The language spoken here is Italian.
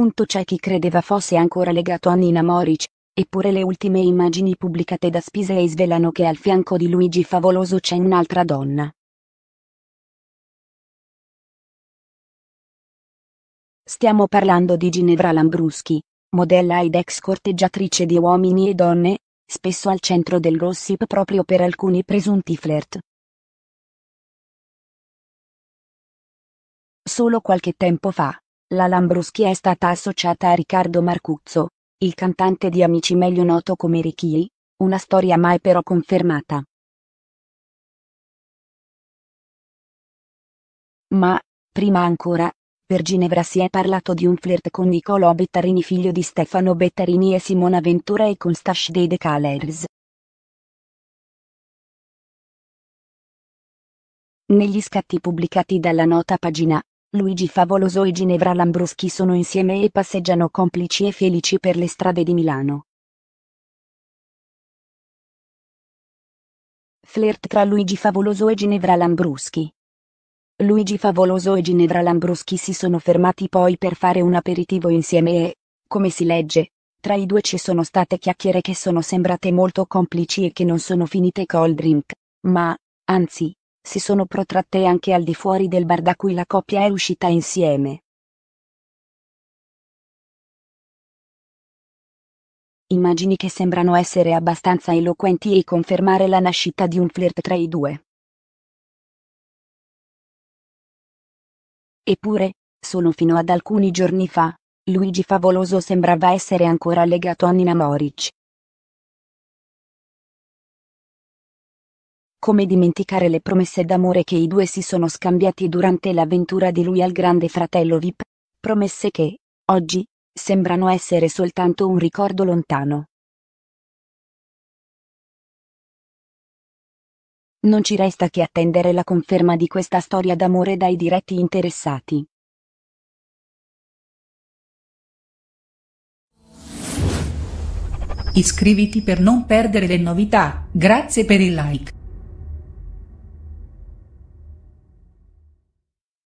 punto c'è chi credeva fosse ancora legato a Nina Moric, eppure le ultime immagini pubblicate da Spisei svelano che al fianco di Luigi Favoloso c'è un'altra donna. Stiamo parlando di Ginevra Lambruschi, modella ed ex corteggiatrice di uomini e donne, spesso al centro del gossip proprio per alcuni presunti flirt. Solo qualche tempo fa, la Lambruschi è stata associata a Riccardo Marcuzzo, il cantante di Amici meglio noto come Ricchi, una storia mai però confermata. Ma, prima ancora, per Ginevra si è parlato di un flirt con Niccolò Bettarini figlio di Stefano Bettarini e Simona Ventura e con Stash dei Decalers. Negli scatti pubblicati dalla nota pagina, Luigi Favoloso e Ginevra Lambruschi sono insieme e passeggiano complici e felici per le strade di Milano. Flirt tra Luigi Favoloso e Ginevra Lambruschi. Luigi Favoloso e Ginevra Lambruschi si sono fermati poi per fare un aperitivo insieme e, come si legge, tra i due ci sono state chiacchiere che sono sembrate molto complici e che non sono finite col drink, ma, anzi, si sono protratte anche al di fuori del bar da cui la coppia è uscita insieme. Immagini che sembrano essere abbastanza eloquenti e confermare la nascita di un flirt tra i due. Eppure, solo fino ad alcuni giorni fa, Luigi Favoloso sembrava essere ancora legato a Nina Moric. come dimenticare le promesse d'amore che i due si sono scambiati durante l'avventura di lui al grande fratello Vip, promesse che, oggi, sembrano essere soltanto un ricordo lontano. Non ci resta che attendere la conferma di questa storia d'amore dai diretti interessati. Iscriviti per non perdere le novità, grazie per il like.